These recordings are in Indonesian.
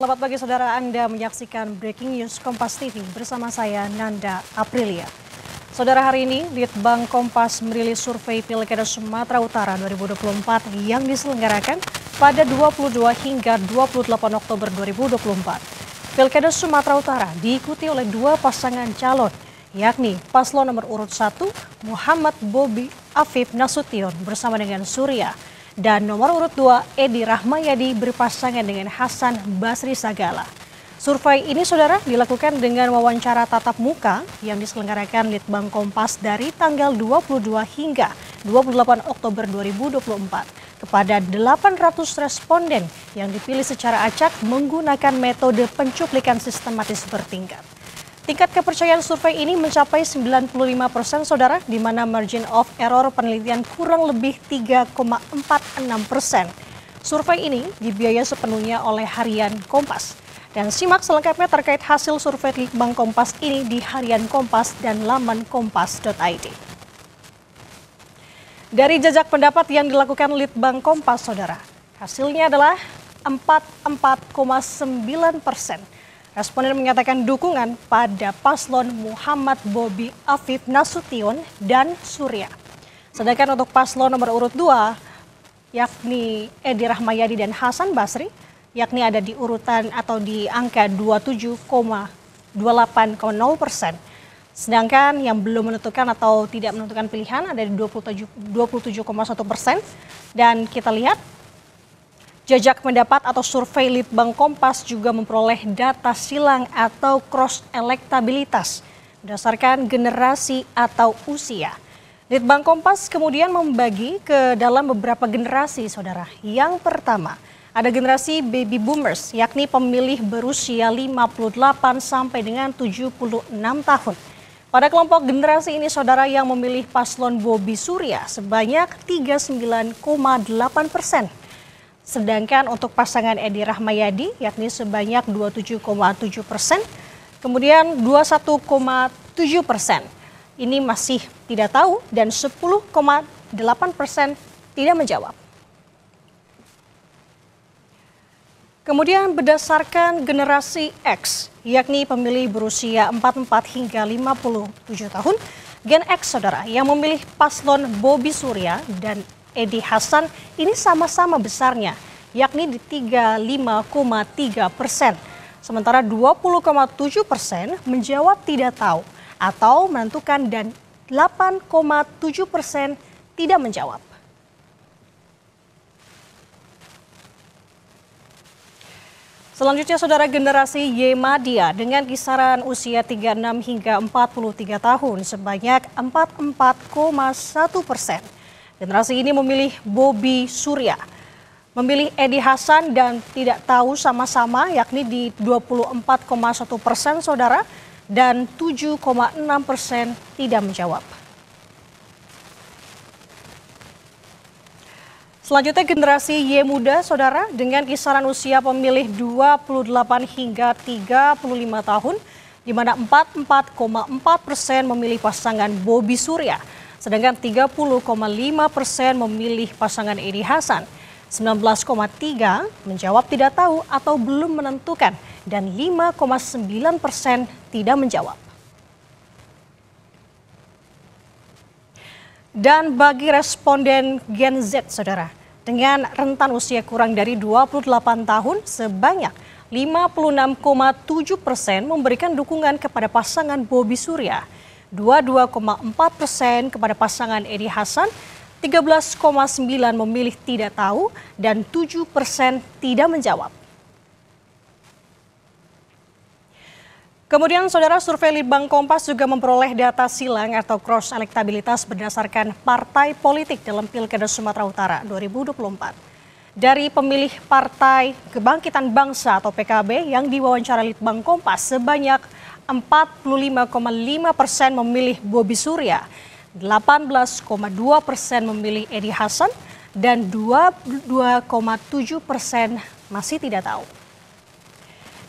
Selamat pagi saudara Anda menyaksikan Breaking News Kompas TV bersama saya Nanda Aprilia. Saudara hari ini Litbang Kompas merilis survei Pilkada Sumatera Utara 2024 yang diselenggarakan pada 22 hingga 28 Oktober 2024. Pilkada Sumatera Utara diikuti oleh dua pasangan calon yakni paslon nomor urut 1 Muhammad Bobi Afif Nasution bersama dengan Surya dan nomor urut 2 Edi Rahmayadi berpasangan dengan Hasan Basri Sagala. Survei ini saudara dilakukan dengan wawancara tatap muka yang diselenggarakan Litbang Kompas dari tanggal 22 hingga 28 Oktober 2024 kepada 800 responden yang dipilih secara acak menggunakan metode pencuplikan sistematis bertingkat. Tingkat kepercayaan survei ini mencapai 95 persen, saudara, di mana margin of error penelitian kurang lebih 3,46 persen. Survei ini dibiayai sepenuhnya oleh harian Kompas. Dan simak selengkapnya terkait hasil survei Litbang Kompas ini di harian Kompas dan laman kompas.id. Dari jejak pendapat yang dilakukan Litbang Kompas, saudara, hasilnya adalah 44,9 persen Responden menyatakan dukungan pada paslon Muhammad Bobi Afif Nasution dan Surya. Sedangkan untuk paslon nomor urut 2 yakni Edi Rahmayadi dan Hasan Basri yakni ada di urutan atau di angka 27,28,0 persen. Sedangkan yang belum menentukan atau tidak menentukan pilihan ada di 27,1 persen. Dan kita lihat Jajak pendapat atau survei Litbang Kompas juga memperoleh data silang atau cross elektabilitas berdasarkan generasi atau usia. Litbang Kompas kemudian membagi ke dalam beberapa generasi, saudara. Yang pertama, ada generasi baby boomers, yakni pemilih berusia 58 sampai dengan 76 tahun. Pada kelompok generasi ini, saudara yang memilih paslon Bobi Surya sebanyak 39,8 persen. Sedangkan untuk pasangan Edi Rahmayadi yakni sebanyak 27,7 persen, kemudian 21,7 persen. Ini masih tidak tahu dan 10,8 persen tidak menjawab. Kemudian berdasarkan generasi X, yakni pemilih berusia 44 hingga 57 tahun, Gen X saudara yang memilih paslon Bobi Surya dan Edi Hasan ini sama-sama besarnya, yakni di 35,3 persen. Sementara 20,7 persen menjawab tidak tahu atau menentukan dan 8,7 persen tidak menjawab. Selanjutnya saudara generasi Y Madia dengan kisaran usia 36 hingga 43 tahun sebanyak 44,1 persen. Generasi ini memilih Bobi Surya, memilih Edi Hasan dan tidak tahu sama-sama yakni di 24,1 persen saudara dan 7,6 persen tidak menjawab. Selanjutnya generasi Y muda, saudara, dengan kisaran usia pemilih 28 hingga 35 tahun, di mana 44,4 persen memilih pasangan Bobi Surya sedangkan 30,5 persen memilih pasangan Edi Hasan. 19,3 menjawab tidak tahu atau belum menentukan dan 5,9 persen tidak menjawab. Dan bagi responden Gen Z, saudara, dengan rentan usia kurang dari 28 tahun sebanyak 56,7 persen memberikan dukungan kepada pasangan Bobi Surya. 22,4 persen kepada pasangan Edi Hasan, 13,9 memilih tidak tahu, dan 7 persen tidak menjawab. Kemudian saudara survei Litbang Kompas juga memperoleh data silang atau cross elektabilitas berdasarkan partai politik dalam Pilkada Sumatera Utara 2024 dari pemilih Partai Kebangkitan Bangsa atau PKB yang diwawancara Litbang Kompas sebanyak 45,5 persen memilih Bobi Surya, 18,2 persen memilih Edi Hasan, dan 22,7 persen masih tidak tahu.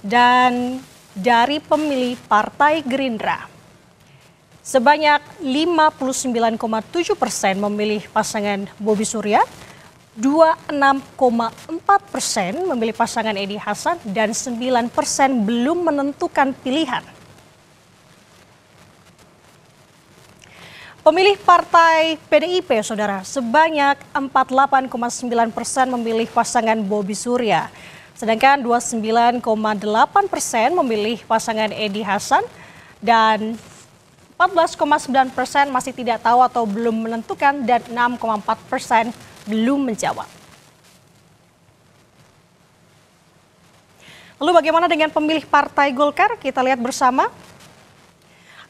Dan dari pemilih Partai Gerindra, sebanyak 59,7 persen memilih pasangan Bobi Surya, 26,4 persen memilih pasangan Edi Hasan, dan 9 persen belum menentukan pilihan. Pemilih Partai PDIP, Saudara, sebanyak 48,9 persen memilih pasangan Bobi Surya. Sedangkan 29,8 persen memilih pasangan Edi Hasan dan 14,9 persen masih tidak tahu atau belum menentukan dan 6,4 persen belum menjawab. Lalu bagaimana dengan pemilih Partai Golkar? Kita lihat bersama.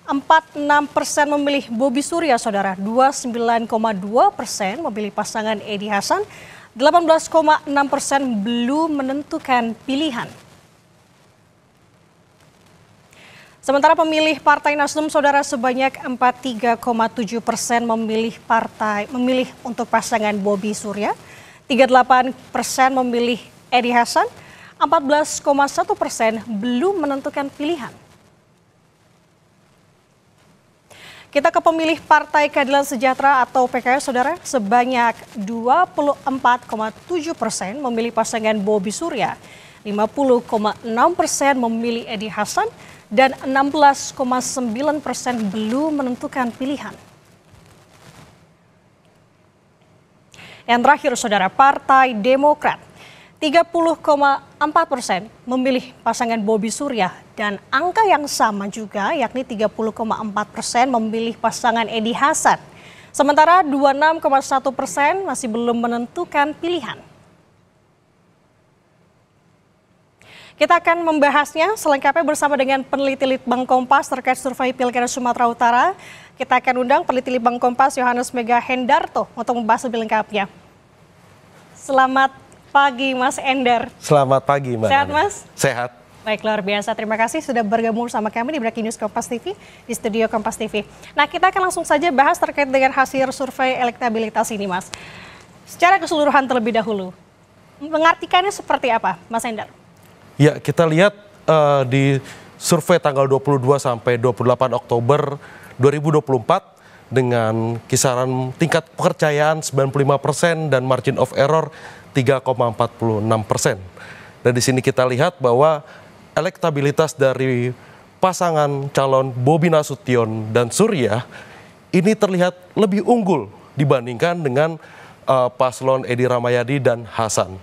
46 persen memilih Bobi Surya, saudara. 29,2 persen memilih pasangan Edi Hasan. 18,6 persen belum menentukan pilihan. Sementara pemilih Partai Nasdem Saudara sebanyak 43,7 persen memilih partai memilih untuk pasangan Bobi Surya, 38 persen memilih Edi Hasan, 14,1 persen belum menentukan pilihan. Kita ke pemilih Partai Keadilan Sejahtera atau PKS, saudara, sebanyak 24,7 persen memilih pasangan Bobi Surya, 50,6 persen memilih Edi Hasan, dan 16,9 persen belum menentukan pilihan. Yang terakhir, saudara, Partai Demokrat 30,4 persen memilih pasangan Bobi Surya dan angka yang sama juga yakni 30,4 persen memilih pasangan Edi Hasan. Sementara 26,1 persen masih belum menentukan pilihan. Kita akan membahasnya selengkapnya bersama dengan peneliti Litbang Kompas terkait survei Pilkada Sumatera Utara. Kita akan undang peneliti Litbang Kompas Yohanes Mega Hendarto untuk membahas lebih lengkapnya. Selamat pagi Mas Ender. Selamat pagi Mbak. Sehat Mas? Sehat. Baik, luar biasa. Terima kasih sudah bergabung sama kami di Breaking News Kompas TV, di studio Kompas TV. Nah, kita akan langsung saja bahas terkait dengan hasil survei elektabilitas ini, Mas. Secara keseluruhan terlebih dahulu, mengartikannya seperti apa, Mas Endar? Ya, kita lihat uh, di survei tanggal 22 sampai 28 Oktober 2024, dengan kisaran tingkat kepercayaan 95 persen dan margin of error 3,46 persen. Dan di sini kita lihat bahwa elektabilitas dari pasangan calon Bobi Nasution dan Surya ini terlihat lebih unggul dibandingkan dengan uh, paslon Edi Ramayadi dan Hasan.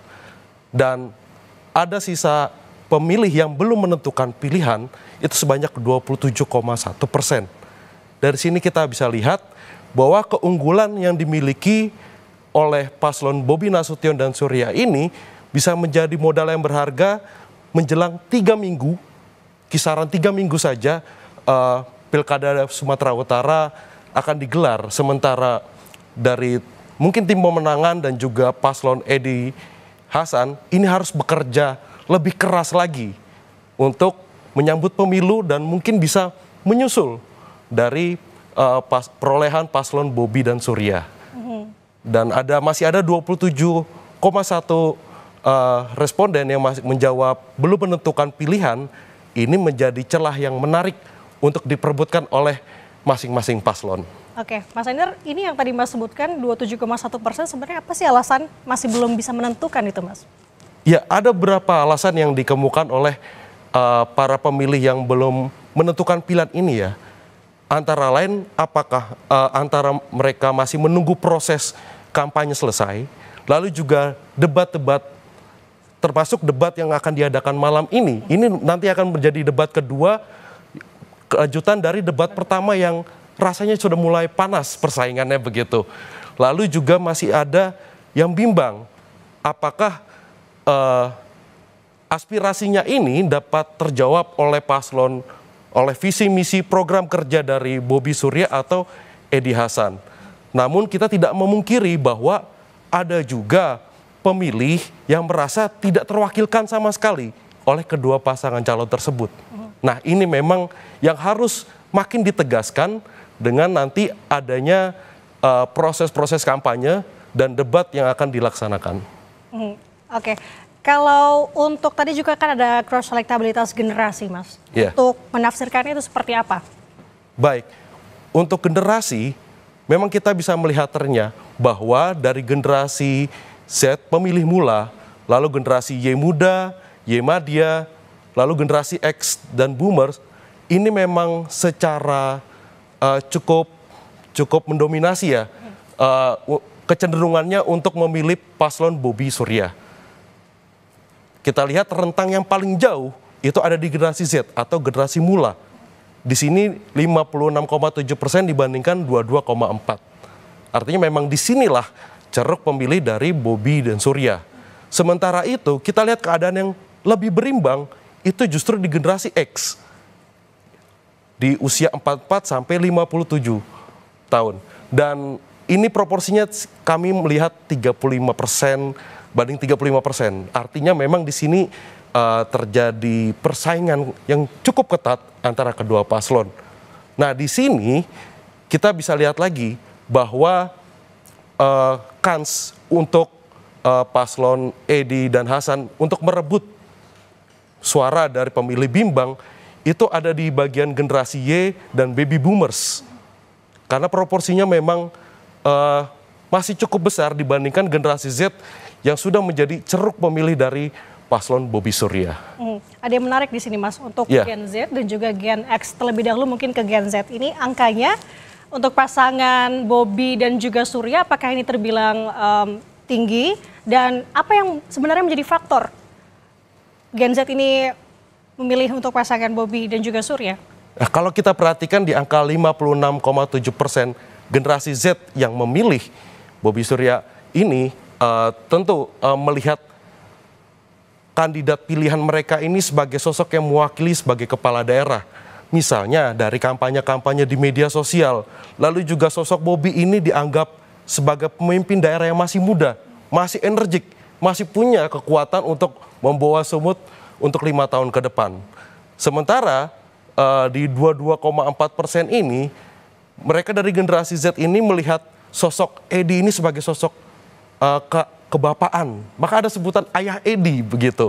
Dan ada sisa pemilih yang belum menentukan pilihan itu sebanyak 27,1 persen. Dari sini kita bisa lihat bahwa keunggulan yang dimiliki oleh paslon Bobi Nasution dan Surya ini bisa menjadi modal yang berharga menjelang tiga minggu, kisaran tiga minggu saja uh, pilkada Sumatera Utara akan digelar. Sementara dari mungkin tim pemenangan dan juga paslon Edi Hasan ini harus bekerja lebih keras lagi untuk menyambut pemilu dan mungkin bisa menyusul dari uh, pas, perolehan paslon Bobi dan Surya. Mhm. Dan ada masih ada 27,1 uh, responden yang masih menjawab belum menentukan pilihan ini menjadi celah yang menarik untuk diperbutkan oleh masing-masing paslon. Oke, Mas Ender, ini yang tadi Mas sebutkan 27,1 persen sebenarnya apa sih alasan masih belum bisa menentukan itu, Mas? Ya, ada beberapa alasan yang dikemukakan oleh uh, para pemilih yang belum menentukan pilihan ini ya. Antara lain, apakah uh, antara mereka masih menunggu proses kampanye selesai, lalu juga debat-debat termasuk debat yang akan diadakan malam ini. Ini nanti akan menjadi debat kedua kelanjutan dari debat pertama yang rasanya sudah mulai panas persaingannya begitu. Lalu juga masih ada yang bimbang apakah uh, aspirasinya ini dapat terjawab oleh paslon oleh visi misi program kerja dari Bobi Surya atau Edi Hasan. Namun kita tidak memungkiri bahwa ada juga pemilih yang merasa tidak terwakilkan sama sekali oleh kedua pasangan calon tersebut. Nah, ini memang yang harus makin ditegaskan dengan nanti adanya eh, proses-proses uh, kampanye dan debat yang akan dilaksanakan. Hmm, Oke, okay. kalau untuk tadi juga kan ada cross elektabilitas generasi, Mas. Yeah. Untuk menafsirkannya itu seperti apa? Baik, untuk generasi memang kita bisa melihat ternyata bahwa dari generasi Z pemilih mula, lalu generasi Y muda, Y madya, lalu generasi X dan boomers ini memang secara uh, cukup cukup mendominasi ya uh, kecenderungannya untuk memilih paslon Bobby Surya. Kita lihat rentang yang paling jauh itu ada di generasi Z atau generasi mula. Di sini 56,7 persen dibandingkan 22,4. Artinya memang di sinilah ceruk pemilih dari Bobi dan Surya. Sementara itu kita lihat keadaan yang lebih berimbang itu justru di generasi X di usia 44 sampai 57 tahun. Dan ini proporsinya kami melihat 35 persen banding 35 persen. Artinya memang di sini uh, terjadi persaingan yang cukup ketat antara kedua paslon. Nah di sini kita bisa lihat lagi bahwa uh, kans untuk uh, paslon Edi dan Hasan untuk merebut suara dari pemilih bimbang itu ada di bagian generasi Y dan baby boomers. Karena proporsinya memang uh, masih cukup besar dibandingkan generasi Z yang sudah menjadi ceruk pemilih dari paslon Bobby Surya. Hmm. Ada yang menarik di sini Mas untuk yeah. Gen Z dan juga Gen X. Terlebih dahulu mungkin ke Gen Z ini angkanya untuk pasangan Bobby dan juga Surya apakah ini terbilang um, tinggi dan apa yang sebenarnya menjadi faktor Gen Z ini memilih untuk pasangan Bobby dan juga Surya? Nah, kalau kita perhatikan di angka 56,7 persen generasi Z yang memilih Bobby Surya ini uh, tentu uh, melihat kandidat pilihan mereka ini sebagai sosok yang mewakili sebagai kepala daerah Misalnya dari kampanye-kampanye di media sosial, lalu juga sosok Bobby ini dianggap sebagai pemimpin daerah yang masih muda, masih energik, masih punya kekuatan untuk membawa semut untuk lima tahun ke depan. Sementara uh, di 22,4 persen ini, mereka dari generasi Z ini melihat sosok Edi ini sebagai sosok uh, ke kebapaan. Maka ada sebutan ayah Edi begitu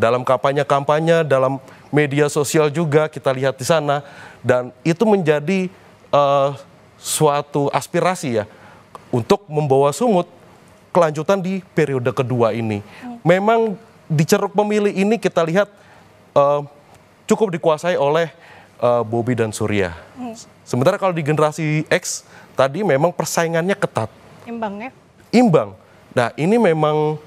dalam kampanye-kampanye, dalam media sosial juga kita lihat di sana dan itu menjadi uh, suatu aspirasi ya untuk membawa Sumut kelanjutan di periode kedua ini. Memang di ceruk pemilih ini kita lihat uh, cukup dikuasai oleh uh, eh, Bobby dan Surya. Sementara kalau di generasi X tadi memang persaingannya ketat. Imbang ya? Imbang. Nah ini memang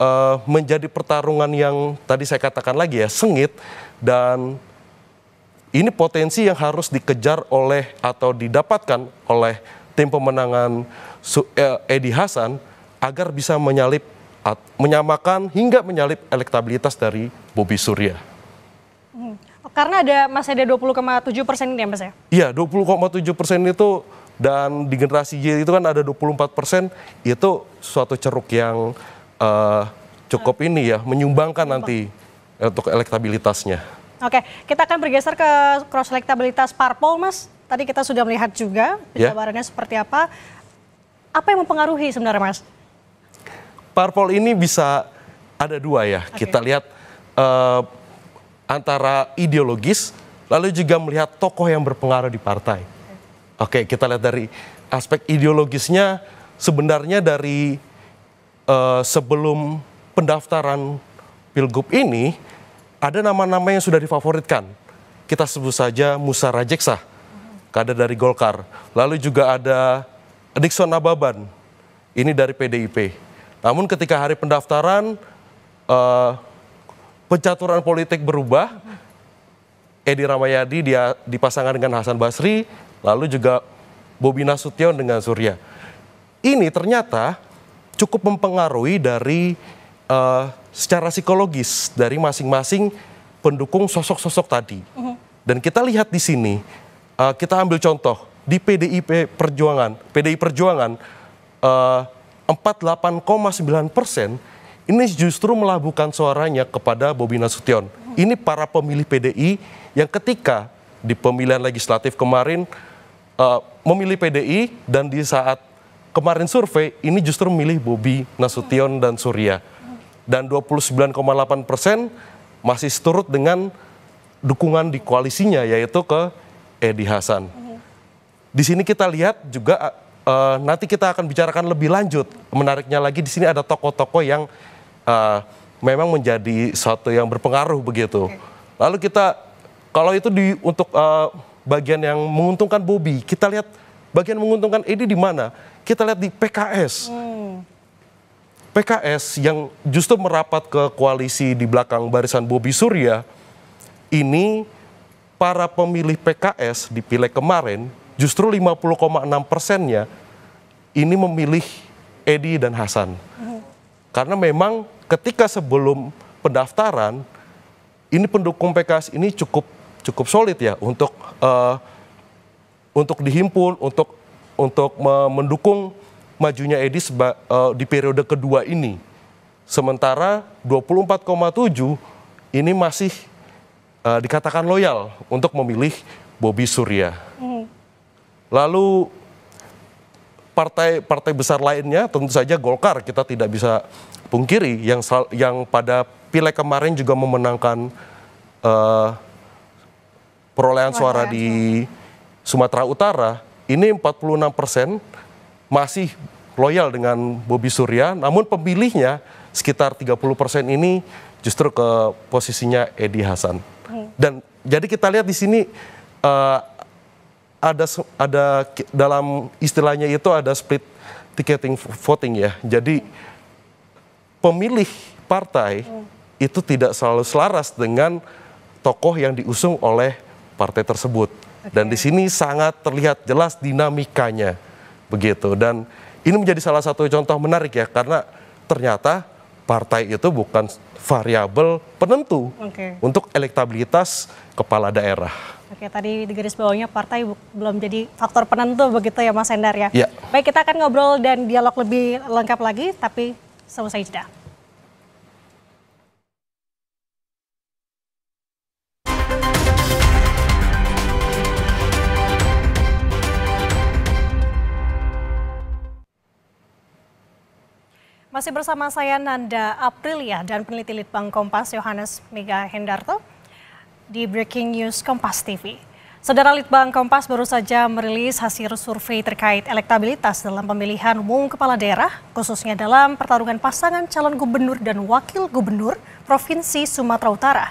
uh, menjadi pertarungan yang tadi saya katakan lagi ya sengit dan ini potensi yang harus dikejar oleh atau didapatkan oleh tim pemenangan eh, Edi Hasan agar bisa menyalip menyamakan hingga menyalip elektabilitas dari Bobi Surya. Hmm. Karena ada masih ada 20,7 persen ini ya mas ya? Iya 20,7 persen itu dan di generasi Y itu kan ada 24 persen itu suatu ceruk yang uh, cukup ini ya menyumbangkan nanti eh, untuk elektabilitasnya. Oke, kita akan bergeser ke cross elektabilitas parpol, Mas. Tadi kita sudah melihat juga penjabarannya ya. yeah. seperti apa. Apa yang mempengaruhi sebenarnya, Mas? Parpol ini bisa ada dua ya. Okay. Kita lihat uh, antara ideologis, lalu juga melihat tokoh yang berpengaruh di partai. Oke, okay, kita lihat dari aspek ideologisnya. Sebenarnya dari uh, sebelum pendaftaran pilgub ini ada nama-nama yang sudah difavoritkan. Kita sebut saja Musa Rajeksa, kader dari Golkar. Lalu juga ada Dixon Nababan, ini dari PDIP. Namun ketika hari pendaftaran, uh, pencaturan politik berubah. Edi Ramayadi dia dipasangkan dengan Hasan Basri, lalu juga Bobi Nasution dengan Surya. Ini ternyata cukup mempengaruhi dari uh, secara psikologis dari masing-masing pendukung sosok-sosok tadi. Uh mm-hmm. -huh. Dan kita lihat di sini, uh, kita ambil contoh di PDIP Perjuangan, PDI Perjuangan uh, eh, 48,9 persen ini justru melabuhkan suaranya kepada Bobi Nasution. Uh mm-hmm. -huh. Ini para pemilih PDI yang ketika di pemilihan legislatif kemarin uh, memilih PDI dan di saat kemarin survei ini justru milih Bobi Nasution dan Surya. Dan 29,8 persen masih seturut dengan dukungan di koalisinya yaitu ke Edi Hasan. Di sini kita lihat juga uh, nanti kita akan bicarakan lebih lanjut. Menariknya lagi di sini ada tokoh-tokoh yang uh, memang menjadi sesuatu yang berpengaruh begitu. Lalu kita kalau itu di untuk uh, bagian yang menguntungkan Bobi, kita lihat Bagian menguntungkan eh, ini di mana? Kita lihat di PKS. Hmm. PKS yang justru merapat ke koalisi di belakang barisan Bobi Surya, ini para pemilih PKS di pileg kemarin justru 50,6 persennya ini memilih Edi dan Hasan. Karena memang ketika sebelum pendaftaran, ini pendukung PKS ini cukup cukup solid ya untuk uh, untuk dihimpun untuk untuk mendukung majunya Edi e, di periode kedua ini. Sementara 24,7 ini masih uh, dikatakan loyal untuk memilih Bobi Surya. Hmm. Lalu partai-partai besar lainnya tentu saja Golkar kita tidak bisa pungkiri yang yang pada pileg kemarin juga memenangkan uh, perolehan suara di Sumatera Utara ini 46 persen masih loyal dengan Bobi Surya, namun pemilihnya sekitar 30 persen ini justru ke posisinya Edi Hasan. Dan jadi kita lihat di sini uh, ada ada dalam istilahnya itu ada split ticketing voting ya. Jadi pemilih partai hmm. itu tidak selalu selaras dengan tokoh yang diusung oleh partai tersebut. Dan di sini sangat terlihat jelas dinamikanya begitu. Dan ini menjadi salah satu contoh menarik ya karena ternyata partai itu bukan variabel penentu okay. untuk elektabilitas kepala daerah. Oke, tadi di garis bawahnya partai belum jadi faktor penentu begitu ya Mas Endar ya. ya. Baik, kita akan ngobrol dan dialog lebih lengkap lagi tapi selesai jeda. Masih bersama saya Nanda Aprilia dan peneliti Litbang Kompas Yohanes Mega Hendarto di Breaking News Kompas TV. Saudara Litbang Kompas baru saja merilis hasil survei terkait elektabilitas dalam pemilihan umum kepala daerah, khususnya dalam pertarungan pasangan calon gubernur dan wakil gubernur Provinsi Sumatera Utara.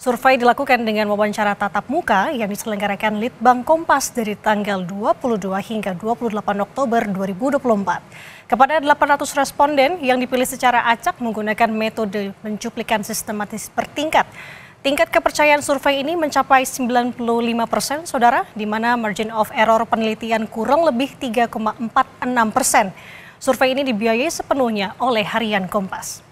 Survei dilakukan dengan wawancara tatap muka yang diselenggarakan Litbang Kompas dari tanggal 22 hingga 28 Oktober 2024. Kepada 800 responden yang dipilih secara acak menggunakan metode mencuplikan sistematis bertingkat, Tingkat kepercayaan survei ini mencapai 95 persen, saudara, di mana margin of error penelitian kurang lebih 3,46 persen. Survei ini dibiayai sepenuhnya oleh Harian Kompas.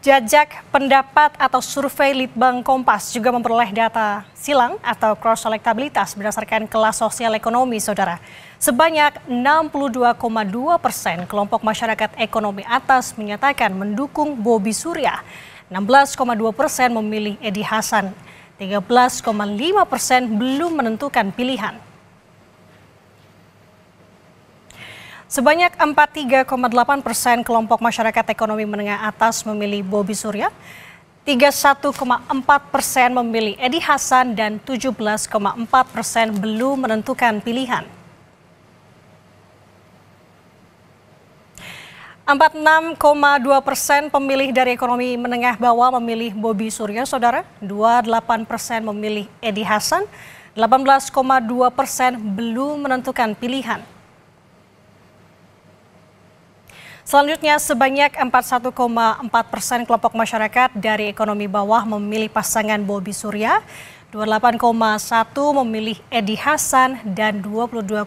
Jajak pendapat atau survei Litbang Kompas juga memperoleh data silang atau cross selectabilitas berdasarkan kelas sosial ekonomi, saudara. Sebanyak 62,2 persen kelompok masyarakat ekonomi atas menyatakan mendukung Bobi Surya. 16,2 persen memilih Edi Hasan. 13,5 persen belum menentukan pilihan. Sebanyak 43,8 persen kelompok masyarakat ekonomi menengah atas memilih Bobi Surya, 31,4 persen memilih Edi Hasan, dan 17,4 persen belum menentukan pilihan. 46,2 persen pemilih dari ekonomi menengah bawah memilih Bobi Surya, saudara. 28 persen memilih Edi Hasan. 18,2 persen belum menentukan pilihan. Selanjutnya, sebanyak 41,4 persen kelompok masyarakat dari ekonomi bawah memilih pasangan Bobi Surya, 28,1 memilih Edi Hasan, dan 22,8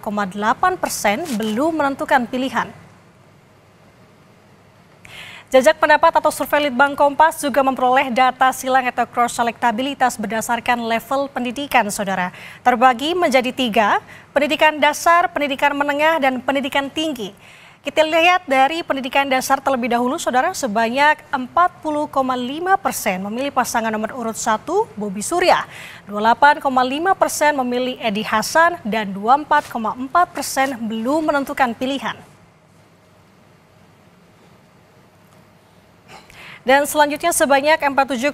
persen belum menentukan pilihan. Jajak pendapat atau survei Litbang Kompas juga memperoleh data silang atau cross selectabilitas berdasarkan level pendidikan, saudara. Terbagi menjadi tiga, pendidikan dasar, pendidikan menengah, dan pendidikan tinggi. Kita lihat dari pendidikan dasar terlebih dahulu, saudara, sebanyak 40,5 persen memilih pasangan nomor urut 1, Bobi Surya. 28,5 persen memilih Edi Hasan dan 24,4 persen belum menentukan pilihan. Dan selanjutnya sebanyak 47,1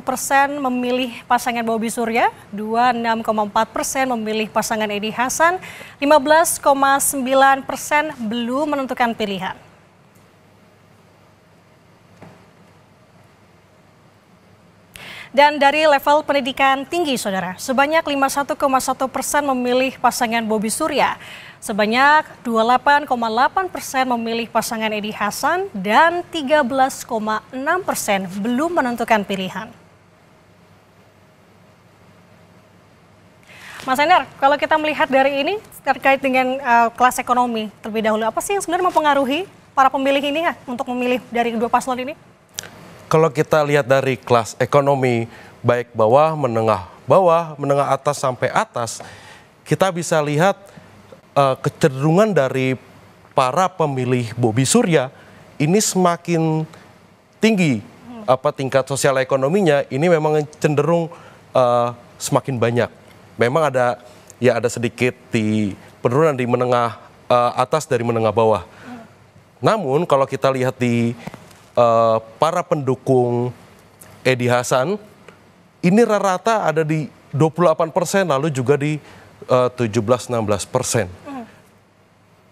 persen memilih pasangan Bobi Surya, 26,4 persen memilih pasangan Edi Hasan, 15,9 persen belum menentukan pilihan. Dan dari level pendidikan tinggi, Saudara, sebanyak 51,1 persen memilih pasangan Bobi Surya. Sebanyak 28,8 persen memilih pasangan Edi Hasan dan 13,6 persen belum menentukan pilihan. Mas Ener, kalau kita melihat dari ini terkait dengan uh, kelas ekonomi terlebih dahulu, apa sih yang sebenarnya mempengaruhi para pemilih ini ya, untuk memilih dari kedua paslon ini? Kalau kita lihat dari kelas ekonomi baik bawah, menengah bawah, menengah atas sampai atas, kita bisa lihat uh, kecenderungan dari para pemilih Bobi Surya ini semakin tinggi apa tingkat sosial ekonominya ini memang cenderung uh, semakin banyak. Memang ada ya ada sedikit di penurunan di menengah uh, atas dari menengah bawah. Namun kalau kita lihat di Eh, para pendukung Edi Hasan ini rata-rata ada di 28 persen, lalu juga di eh, uh, 17-16 persen.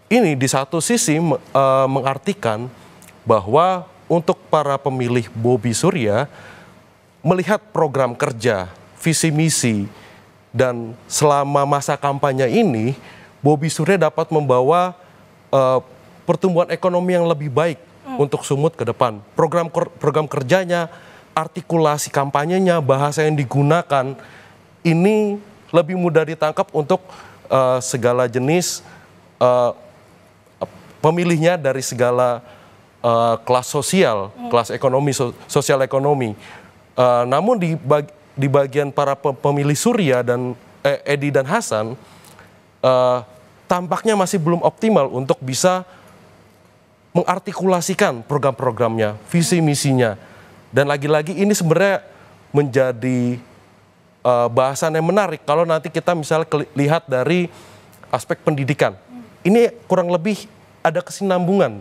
Ini di satu sisi uh, mengartikan bahwa untuk para pemilih Bobi Surya melihat program kerja, visi misi, dan selama masa kampanye ini Bobi Surya dapat membawa uh, pertumbuhan ekonomi yang lebih baik hmm. untuk Sumut ke depan. Program program kerjanya, artikulasi kampanyenya, bahasa yang digunakan ini lebih mudah ditangkap untuk uh, segala jenis uh, pemilihnya dari segala uh, kelas sosial, hmm. kelas ekonomi, so, sosial ekonomi. Uh, namun di, bag, di bagian para pemilih Surya dan eh, Edi dan Hasan uh, tampaknya masih belum optimal untuk bisa mengartikulasikan program-programnya, visi misinya. Dan lagi-lagi ini sebenarnya menjadi uh, bahasan yang menarik kalau nanti kita misalnya lihat dari aspek pendidikan. Ini kurang lebih ada kesinambungan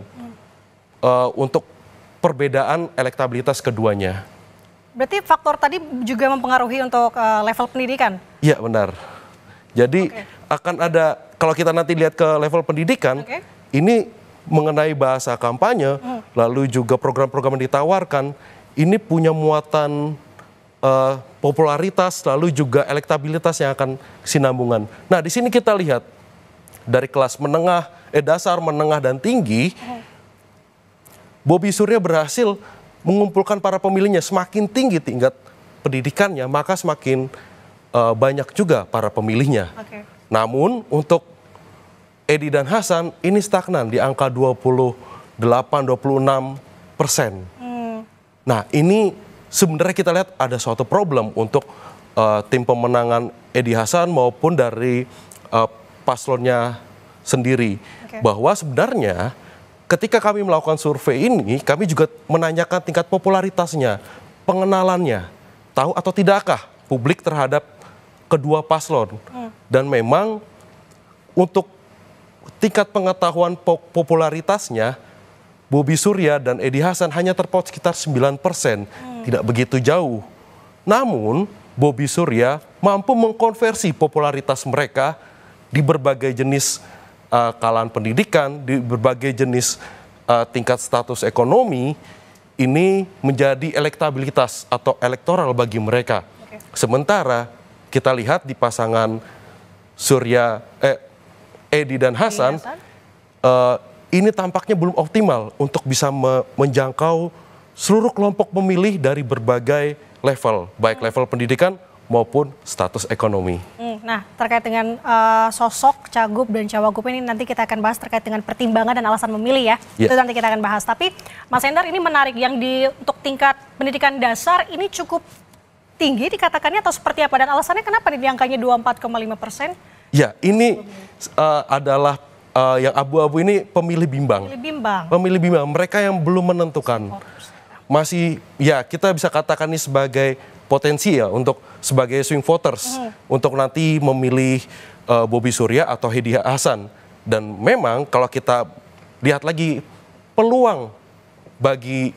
uh, untuk perbedaan elektabilitas keduanya. Berarti faktor tadi juga mempengaruhi untuk uh, level pendidikan? Iya benar. Jadi okay. akan ada kalau kita nanti lihat ke level pendidikan, okay. ini mengenai bahasa kampanye, hmm. lalu juga program-program yang ditawarkan, ini punya muatan uh, popularitas, lalu juga elektabilitas yang akan sinambungan. Nah, di sini kita lihat dari kelas menengah, eh dasar, menengah dan tinggi, hmm. Bobi Surya berhasil mengumpulkan para pemilihnya semakin tinggi tingkat pendidikannya, maka semakin uh, banyak juga para pemilihnya. Okay. Namun untuk Edi dan Hasan ini stagnan di angka 28-26 persen. Hmm. Nah ini sebenarnya kita lihat ada suatu problem untuk uh, tim pemenangan Edi Hasan maupun dari uh, paslonnya sendiri okay. bahwa sebenarnya ketika kami melakukan survei ini kami juga menanyakan tingkat popularitasnya, pengenalannya, tahu atau tidakkah publik terhadap kedua paslon hmm. dan memang untuk tingkat pengetahuan popularitasnya Bobi Surya dan Edi Hasan hanya terpaut sekitar 9 hmm. tidak begitu jauh. Namun, Bobi Surya mampu mengkonversi popularitas mereka di berbagai jenis uh, kalangan pendidikan, di berbagai jenis uh, tingkat status ekonomi, ini menjadi elektabilitas atau elektoral bagi mereka. Sementara kita lihat di pasangan Surya eh, Edi dan iya, Hasan, uh, ini tampaknya belum optimal untuk bisa me menjangkau seluruh kelompok pemilih dari berbagai level, baik hmm. level pendidikan maupun status ekonomi. Hmm, nah, terkait dengan uh, sosok cagup dan cawagup ini nanti kita akan bahas terkait dengan pertimbangan dan alasan memilih ya. Yeah. Itu nanti kita akan bahas. Tapi Mas Hendar ini menarik yang di untuk tingkat pendidikan dasar ini cukup tinggi dikatakannya atau seperti apa dan alasannya kenapa ini di angkanya 24,5 persen? Ya, ini uh, adalah uh, yang abu-abu ini pemilih bimbang. Pemilih bimbang. Pemilih bimbang. Mereka yang belum menentukan. Masih, ya kita bisa katakan ini sebagai potensi ya untuk sebagai swing voters hmm. untuk nanti memilih uh, eh, Bobby Surya atau Hedi Hasan. Dan memang kalau kita lihat lagi peluang bagi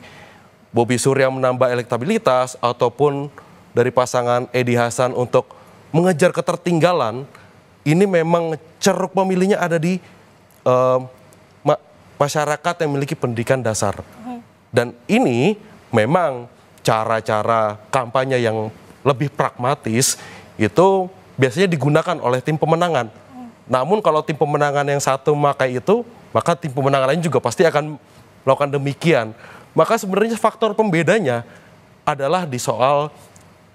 Bobby Surya menambah elektabilitas ataupun dari pasangan Edi Hasan untuk mengejar ketertinggalan ini memang ceruk pemilihnya ada di uh, masyarakat yang memiliki pendidikan dasar. Hmm. Dan ini memang cara-cara kampanye yang lebih pragmatis itu biasanya digunakan oleh tim pemenangan. Hmm. Namun kalau tim pemenangan yang satu memakai itu, maka tim pemenangan lain juga pasti akan melakukan demikian. Maka sebenarnya faktor pembedanya adalah di soal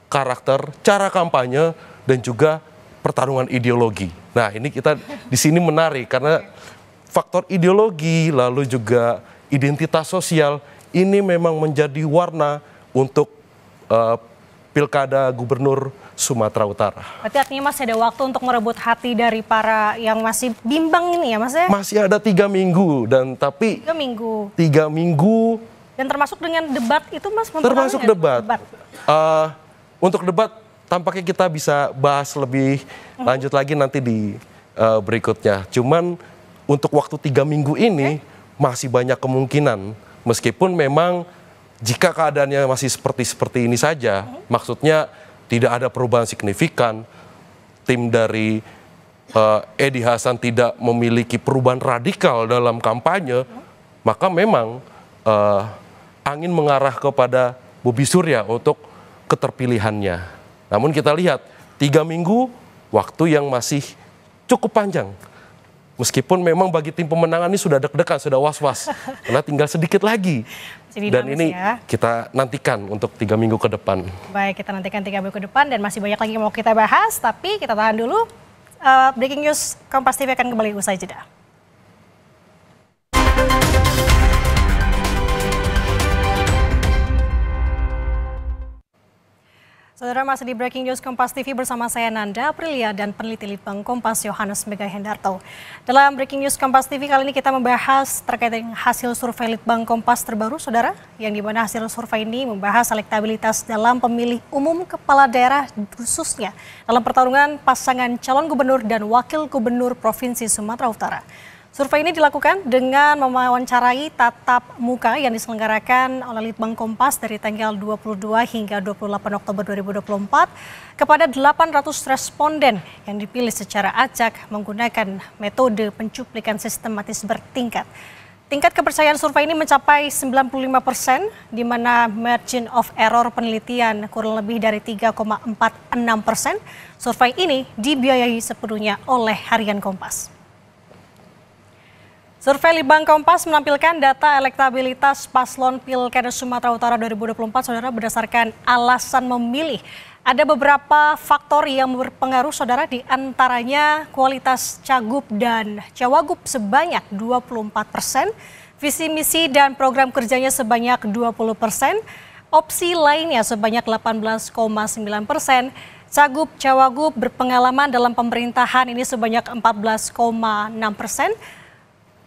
karakter, cara kampanye, dan juga pertarungan ideologi. Nah, ini kita di sini menarik karena faktor ideologi lalu juga identitas sosial ini memang menjadi warna untuk uh, pilkada gubernur Sumatera Utara. Berarti artinya masih ada waktu untuk merebut hati dari para yang masih bimbang ini ya mas ya? Masih ada tiga minggu dan tapi tiga minggu. Tiga minggu. Dan termasuk dengan debat itu mas? Termasuk debat. debat. Uh, untuk debat tampaknya kita bisa bahas lebih lanjut lagi nanti di uh, berikutnya. Cuman untuk waktu tiga minggu ini okay. masih banyak kemungkinan, meskipun memang jika keadaannya masih seperti seperti ini saja, uh -huh. maksudnya tidak ada perubahan signifikan, tim dari uh, Edi Hasan tidak memiliki perubahan radikal dalam kampanye, uh -huh. maka memang uh, angin mengarah kepada Bobi Surya untuk keterpilihannya. Namun kita lihat tiga minggu waktu yang masih cukup panjang. Meskipun memang bagi tim pemenangan ini sudah deg-degan, sudah was-was, karena tinggal sedikit lagi. Jadi dan ini ya. kita nantikan untuk tiga minggu ke depan. Baik, kita nantikan tiga minggu ke depan dan masih banyak lagi yang mau kita bahas, tapi kita tahan dulu. Uh, breaking news Kompas TV akan kembali usai jeda. Saudara masih di Breaking News Kompas TV bersama saya Nanda Aprilia dan peneliti Litbang Kompas Yohanes Mega Hendarto. Dalam Breaking News Kompas TV kali ini kita membahas terkait dengan hasil survei Litbang Kompas terbaru, Saudara, yang di mana hasil survei ini membahas elektabilitas dalam pemilih umum kepala daerah khususnya dalam pertarungan pasangan calon gubernur dan wakil gubernur Provinsi Sumatera Utara. Survei ini dilakukan dengan mewawancarai tatap muka yang diselenggarakan oleh Litbang Kompas dari tanggal 22 hingga 28 Oktober 2024 kepada 800 responden yang dipilih secara acak menggunakan metode pencuplikan sistematis bertingkat. Tingkat kepercayaan survei ini mencapai 95 persen, di mana margin of error penelitian kurang lebih dari 3,46 persen. Survei ini dibiayai sepenuhnya oleh Harian Kompas. Survei Libang Kompas menampilkan data elektabilitas paslon Pilkada Sumatera Utara 2024 Saudara berdasarkan alasan memilih. Ada beberapa faktor yang berpengaruh Saudara di antaranya kualitas cagup dan cawagup sebanyak 24 persen, visi misi dan program kerjanya sebanyak 20 persen, opsi lainnya sebanyak 18,9 persen, Cagup Cawagup berpengalaman dalam pemerintahan ini sebanyak 14,6 persen,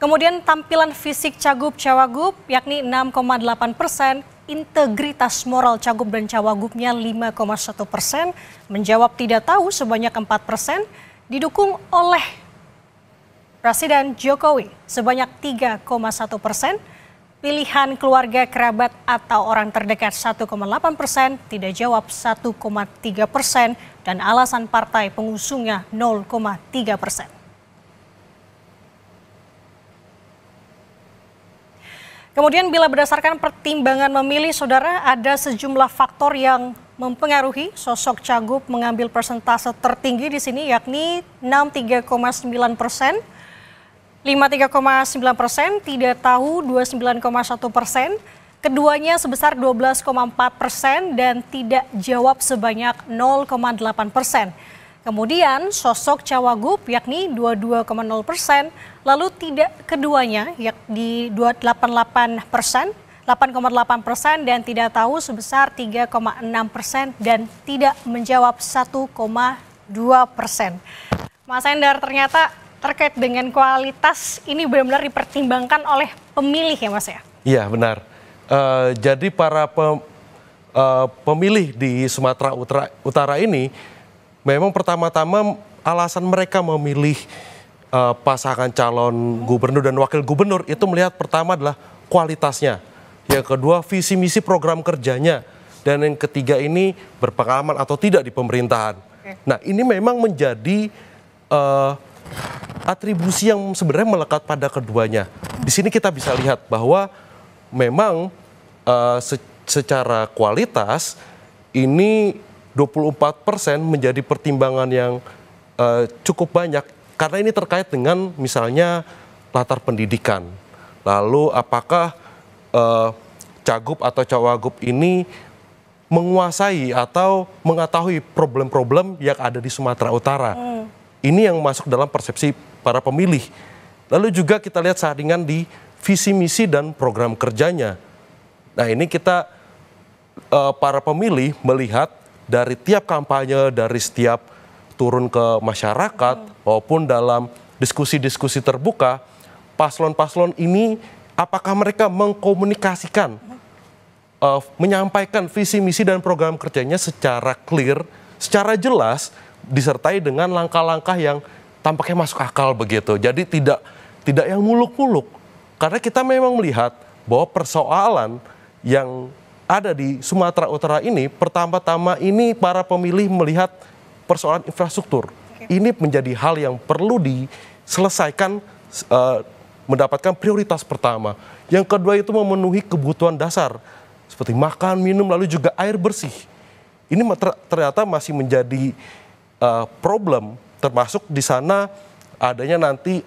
Kemudian tampilan fisik Cagup-Cawagup yakni 6,8 persen, integritas moral Cagup dan Cawagupnya 5,1 persen, menjawab tidak tahu sebanyak 4 persen, didukung oleh Presiden Jokowi sebanyak 3,1 persen, pilihan keluarga kerabat atau orang terdekat 1,8 persen, tidak jawab 1,3 persen, dan alasan partai pengusungnya 0,3 persen. Kemudian bila berdasarkan pertimbangan memilih, saudara ada sejumlah faktor yang mempengaruhi sosok Cagup mengambil persentase tertinggi di sini yakni 63,9 persen, 53,9 persen, tidak tahu 29,1 persen, Keduanya sebesar 12,4 persen dan tidak jawab sebanyak 0,8 persen. Kemudian sosok cawagup yakni 22,0 persen, lalu tidak keduanya yakni 88 persen, 8,8 persen dan tidak tahu sebesar 3,6 persen dan tidak menjawab 1,2 persen. Mas Endar ternyata terkait dengan kualitas ini benar-benar dipertimbangkan oleh pemilih ya Mas ya? Iya benar. Uh, jadi para pem, uh, pemilih di Sumatera Utara, Utara ini memang pertama-tama alasan mereka memilih uh, pasangan calon gubernur dan wakil gubernur itu melihat pertama adalah kualitasnya, yang kedua visi misi program kerjanya, dan yang ketiga ini berpengalaman atau tidak di pemerintahan. Oke. Nah ini memang menjadi uh, atribusi yang sebenarnya melekat pada keduanya. Di sini kita bisa lihat bahwa memang uh, se secara kualitas ini 24 persen menjadi pertimbangan yang uh, cukup banyak karena ini terkait dengan misalnya latar pendidikan. Lalu apakah uh, cagup atau cawagup ini menguasai atau mengetahui problem-problem yang ada di Sumatera Utara. Hmm. Ini yang masuk dalam persepsi para pemilih. Lalu juga kita lihat saringan di visi misi dan program kerjanya. Nah ini kita uh, para pemilih melihat dari tiap kampanye, dari setiap turun ke masyarakat hmm. maupun dalam diskusi-diskusi terbuka, paslon-paslon ini apakah mereka mengkomunikasikan, uh, menyampaikan visi misi dan program kerjanya secara clear, secara jelas, disertai dengan langkah-langkah yang tampaknya masuk akal begitu. Jadi tidak tidak yang muluk-muluk, karena kita memang melihat bahwa persoalan yang ada di Sumatera Utara ini, pertama-tama ini para pemilih melihat persoalan infrastruktur. Ini menjadi hal yang perlu diselesaikan uh, mendapatkan prioritas pertama. Yang kedua itu memenuhi kebutuhan dasar seperti makan, minum, lalu juga air bersih. Ini ternyata masih menjadi uh, problem, termasuk di sana adanya nanti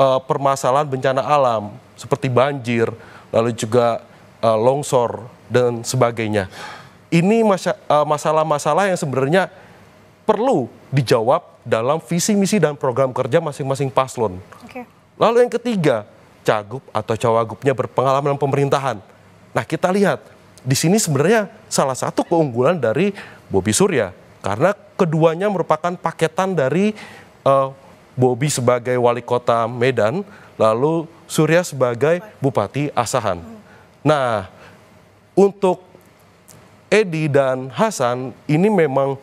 uh, permasalahan bencana alam seperti banjir, lalu juga uh, longsor dan sebagainya. Ini eh, masalah-masalah yang sebenarnya perlu dijawab dalam visi misi dan program kerja masing-masing paslon. Okay. Lalu yang ketiga, cagup atau cawagupnya berpengalaman dalam pemerintahan. Nah kita lihat di sini sebenarnya salah satu keunggulan dari Bobi Surya karena keduanya merupakan paketan dari uh, Bobi sebagai wali kota Medan, lalu Surya sebagai bupati Asahan. Hmm. Nah untuk Edi dan Hasan ini memang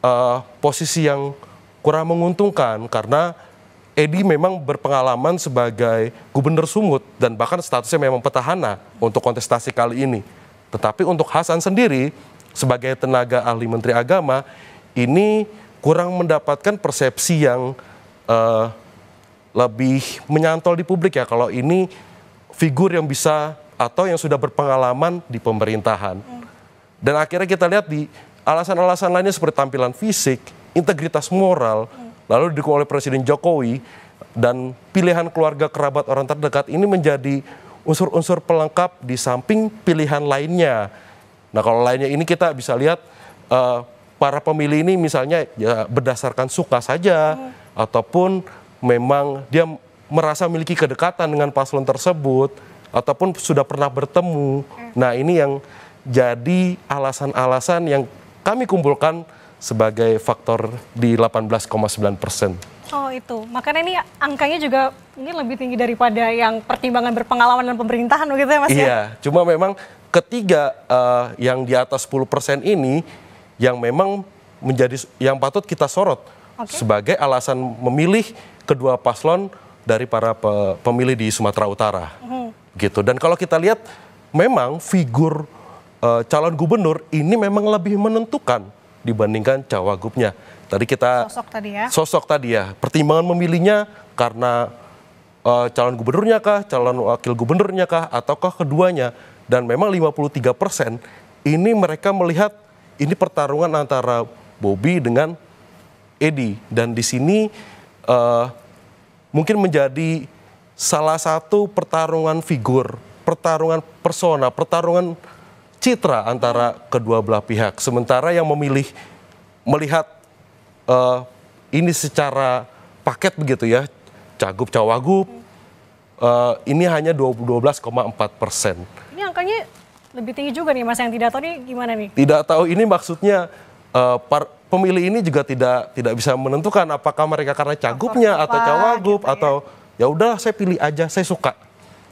uh, posisi yang kurang menguntungkan karena Edi memang berpengalaman sebagai gubernur Sumut dan bahkan statusnya memang petahana untuk kontestasi kali ini. Tetapi untuk Hasan sendiri sebagai tenaga ahli Menteri Agama ini kurang mendapatkan persepsi yang uh, lebih menyantol di publik ya kalau ini figur yang bisa atau yang sudah berpengalaman di pemerintahan. Dan akhirnya kita lihat di alasan-alasan lainnya seperti tampilan fisik, integritas moral, lalu didukung oleh Presiden Jokowi dan pilihan keluarga kerabat orang terdekat ini menjadi unsur-unsur pelengkap di samping pilihan lainnya. Nah kalau lainnya ini kita bisa lihat uh, para pemilih ini misalnya ya berdasarkan suka saja ataupun memang dia merasa memiliki kedekatan dengan paslon tersebut ataupun sudah pernah bertemu. Nah, ini yang jadi alasan-alasan yang kami kumpulkan sebagai faktor di 18,9 persen. Oh itu, makanya ini angkanya juga ini lebih tinggi daripada yang pertimbangan berpengalaman dan pemerintahan begitu ya Mas ya? Iya, ya? cuma memang ketiga uh, yang di atas 10 persen ini yang memang menjadi yang patut kita sorot okay. sebagai alasan memilih kedua paslon dari para pe pemilih di Sumatera Utara. Mm -hmm gitu. Dan kalau kita lihat memang figur uh, calon gubernur ini memang lebih menentukan dibandingkan cawagupnya. Tadi kita sosok tadi ya. Sosok tadi ya. Pertimbangan memilihnya karena uh, calon gubernurnya kah, calon wakil gubernurnya kah, ataukah keduanya. Dan memang 53 ini mereka melihat ini pertarungan antara Bobi dengan Edi. Dan di sini uh, mungkin menjadi salah satu pertarungan figur, pertarungan persona, pertarungan citra antara kedua belah pihak. Sementara yang memilih melihat uh, ini secara paket begitu ya, cagup cawagup, uh, ini hanya 12,4 persen. Ini angkanya lebih tinggi juga nih mas yang tidak tahu ini gimana nih? Tidak tahu ini maksudnya uh, par, pemilih ini juga tidak tidak bisa menentukan apakah mereka karena cagupnya apa, apa, atau cawagup gitu ya. atau ya udah saya pilih aja saya suka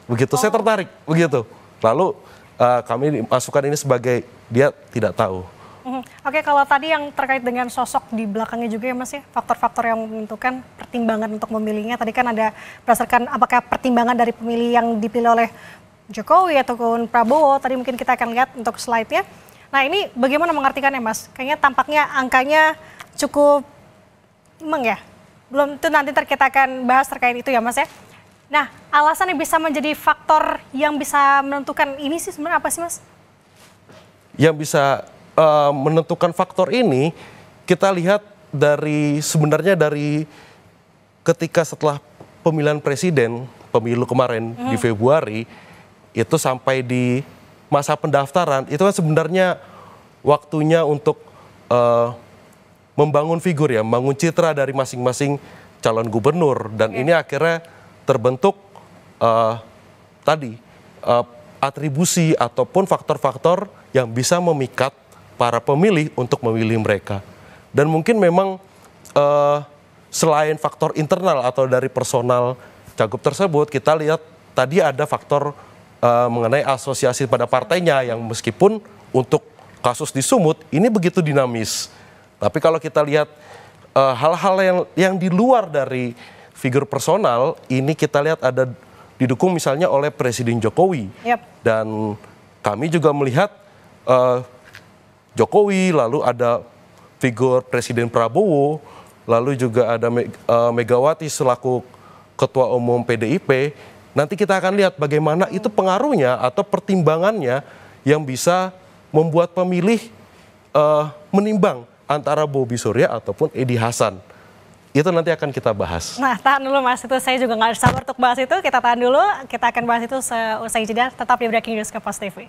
begitu oh. saya tertarik begitu lalu uh, kami masukkan ini sebagai dia tidak tahu mm-hmm. Oke, okay, kalau tadi yang terkait dengan sosok di belakangnya juga ya Mas ya, faktor-faktor yang menentukan pertimbangan untuk memilihnya. Tadi kan ada berdasarkan apakah pertimbangan dari pemilih yang dipilih oleh Jokowi ataupun Prabowo. Tadi mungkin kita akan lihat untuk slide-nya. Nah, ini bagaimana mengartikan ya Mas? Kayaknya tampaknya angkanya cukup emang ya, belum tentu nanti terkait akan bahas terkait itu ya Mas ya. Nah, alasan yang bisa menjadi faktor yang bisa menentukan ini sih sebenarnya apa sih Mas? Yang bisa uh, menentukan faktor ini kita lihat dari sebenarnya dari ketika setelah pemilihan presiden pemilu kemarin hmm. di Februari itu sampai di masa pendaftaran itu kan sebenarnya waktunya untuk uh, membangun figur ya, membangun citra dari masing-masing calon gubernur dan okay. Iya. ini akhirnya terbentuk uh, tadi uh, atribusi ataupun faktor-faktor yang bisa memikat para pemilih untuk memilih mereka. Dan mungkin memang uh, selain faktor internal atau dari personal cagup tersebut, kita lihat tadi ada faktor uh, mengenai asosiasi pada partainya yang meskipun untuk kasus di Sumut ini begitu dinamis tapi kalau kita lihat eh, hal-hal uh, yang yang di luar dari figur personal ini kita lihat ada didukung misalnya oleh Presiden Jokowi. Yep. Dan kami juga melihat uh, Jokowi lalu ada figur Presiden Prabowo, lalu juga ada uh, Megawati selaku ketua umum PDIP. Nanti kita akan lihat bagaimana itu pengaruhnya atau pertimbangannya yang bisa membuat pemilih uh, menimbang antara Bobby Surya ataupun Edi Hasan. Itu nanti akan kita bahas. Nah, tahan dulu Mas, itu saya juga nggak sabar untuk bahas itu. Kita tahan dulu, kita akan bahas itu seusai jeda. Tetap di Breaking News Kompas TV.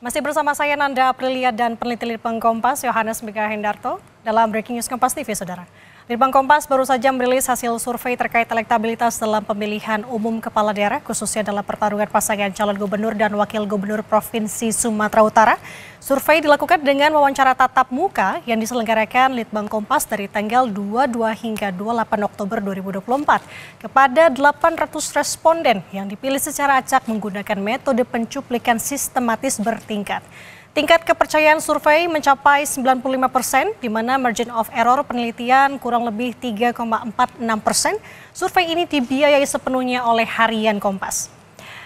Masih bersama saya Nanda Aprilia dan peneliti Litbang Kompas Yohanes Mega Hendarto dalam Breaking News Kompas TV, Saudara. Litbang Kompas baru saja merilis hasil survei terkait elektabilitas dalam pemilihan umum kepala daerah, khususnya dalam pertarungan pasangan calon gubernur dan wakil gubernur Provinsi Sumatera Utara. Survei dilakukan dengan wawancara tatap muka yang diselenggarakan Litbang Kompas dari tanggal 22 hingga 28 Oktober 2024 kepada 800 responden yang dipilih secara acak menggunakan metode pencuplikan sistematis bertingkat. Tingkat kepercayaan survei mencapai 95 persen, di mana margin of error penelitian kurang lebih 3,46 persen. Survei ini dibiayai sepenuhnya oleh Harian Kompas.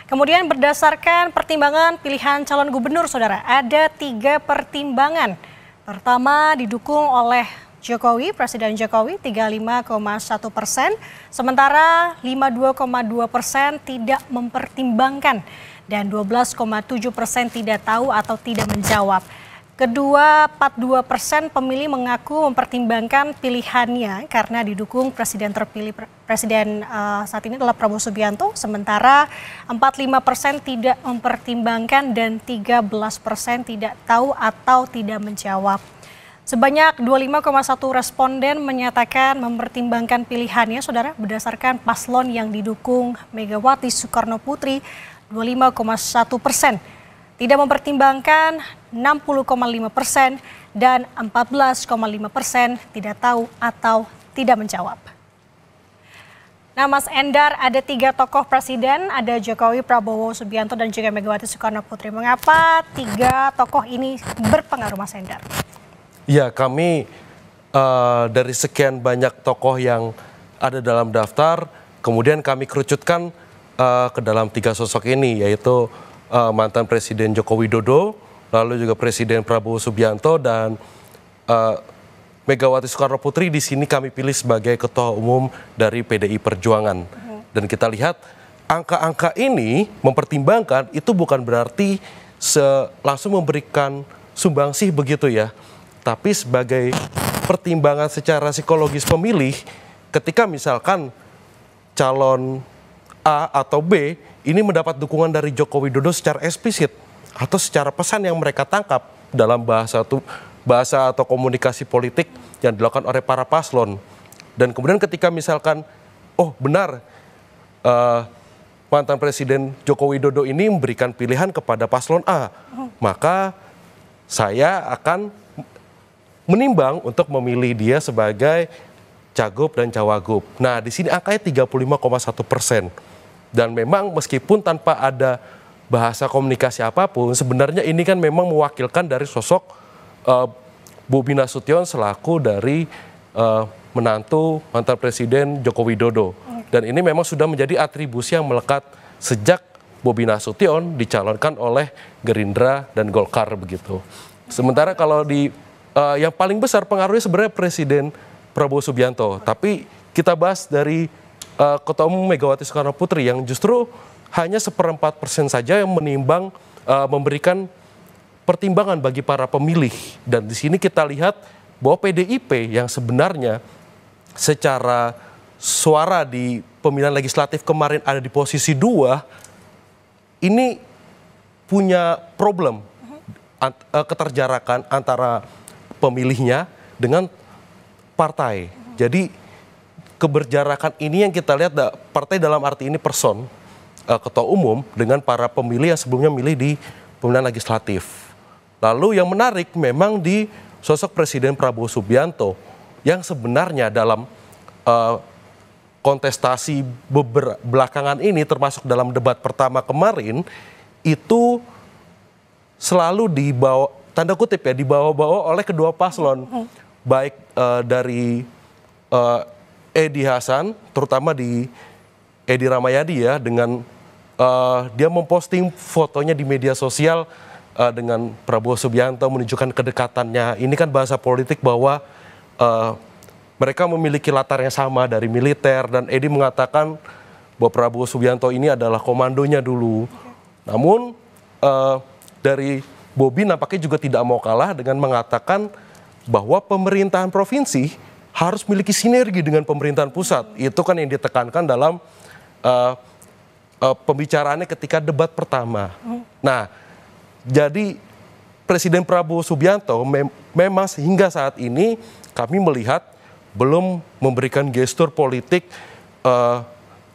Kemudian berdasarkan pertimbangan pilihan calon gubernur, saudara, ada tiga pertimbangan. Pertama didukung oleh Jokowi, Presiden Jokowi 35,1 persen, sementara 52,2 persen tidak mempertimbangkan dan 12,7 persen tidak tahu atau tidak menjawab. Kedua, 42 persen pemilih mengaku mempertimbangkan pilihannya karena didukung presiden terpilih presiden uh, saat ini adalah Prabowo Subianto, sementara 45 persen tidak mempertimbangkan dan 13 persen tidak tahu atau tidak menjawab. Sebanyak 25,1 responden menyatakan mempertimbangkan pilihannya, saudara, berdasarkan paslon yang didukung Megawati Soekarno Putri 25,1 persen, tidak mempertimbangkan 60,5 persen, dan 14,5 persen tidak tahu atau tidak menjawab. Nah Mas Endar ada tiga tokoh presiden, ada Jokowi, Prabowo, Subianto dan juga Megawati Soekarno Putri. Mengapa tiga tokoh ini berpengaruh Mas Endar? Ya kami uh, dari sekian banyak tokoh yang ada dalam daftar, kemudian kami kerucutkan uh, ke dalam tiga sosok ini yaitu uh, mantan Presiden Joko Widodo, lalu juga Presiden Prabowo Subianto dan uh, Megawati Soekarno Putri di sini kami pilih sebagai ketua umum dari PDI Perjuangan. Dan kita lihat angka-angka ini mempertimbangkan itu bukan berarti langsung memberikan sumbangsih begitu ya. Tapi sebagai pertimbangan secara psikologis pemilih ketika misalkan calon A atau B ini mendapat dukungan dari Joko Widodo secara eksplisit atau secara pesan yang mereka tangkap dalam bahasa tu, bahasa atau komunikasi politik yang dilakukan oleh para paslon. Dan kemudian ketika misalkan oh benar uh, mantan presiden Joko Widodo ini memberikan pilihan kepada paslon A, maka saya akan menimbang untuk memilih dia sebagai cagup dan cawagup. Nah, di sini angkanya 35,1 persen. Dan memang meskipun tanpa ada bahasa komunikasi apapun, sebenarnya ini kan memang mewakilkan dari sosok uh, eh, Nasution Nasution selaku dari uh, menantu mantan Presiden Joko Widodo. Dan ini memang sudah menjadi atribusi yang melekat sejak Bobi Nasution dicalonkan oleh Gerindra dan Golkar begitu. Sementara kalau di uh, yang paling besar pengaruhnya sebenarnya Presiden Prabowo Subianto, tapi kita bahas dari uh, Ketua Umum Megawati Soekarno Putri yang justru hanya seperempat persen saja yang menimbang uh, memberikan pertimbangan bagi para pemilih dan di sini kita lihat bahwa PDIP yang sebenarnya secara suara di pemilihan legislatif kemarin ada di posisi dua ini punya problem eh, keterjarakan antara pemilihnya dengan partai. Jadi keberjarakan ini yang kita lihat partai dalam arti ini person uh, ketua umum dengan para pemilih yang sebelumnya milih di pemilihan legislatif. Lalu yang menarik memang di sosok Presiden Prabowo Subianto yang sebenarnya dalam uh, kontestasi belakangan ini termasuk dalam debat pertama kemarin itu selalu dibawa tanda kutip ya dibawa-bawa oleh kedua paslon baik uh, dari Edi Hasan, terutama di Edi Ramayadi ya, dengan uh, dia memposting fotonya di media sosial uh, dengan Prabowo Subianto menunjukkan kedekatannya. Ini kan bahasa politik bahwa uh, mereka memiliki latar yang sama dari militer dan Edi mengatakan bahwa Prabowo Subianto ini adalah komandonya dulu. Namun uh, dari Bobi nampaknya juga tidak mau kalah dengan mengatakan bahwa pemerintahan provinsi harus memiliki sinergi dengan pemerintahan pusat. Itu kan yang ditekankan dalam uh, uh, pembicaraannya ketika debat pertama. Nah, jadi Presiden Prabowo Subianto mem memang sehingga saat ini kami melihat belum memberikan gestur politik uh,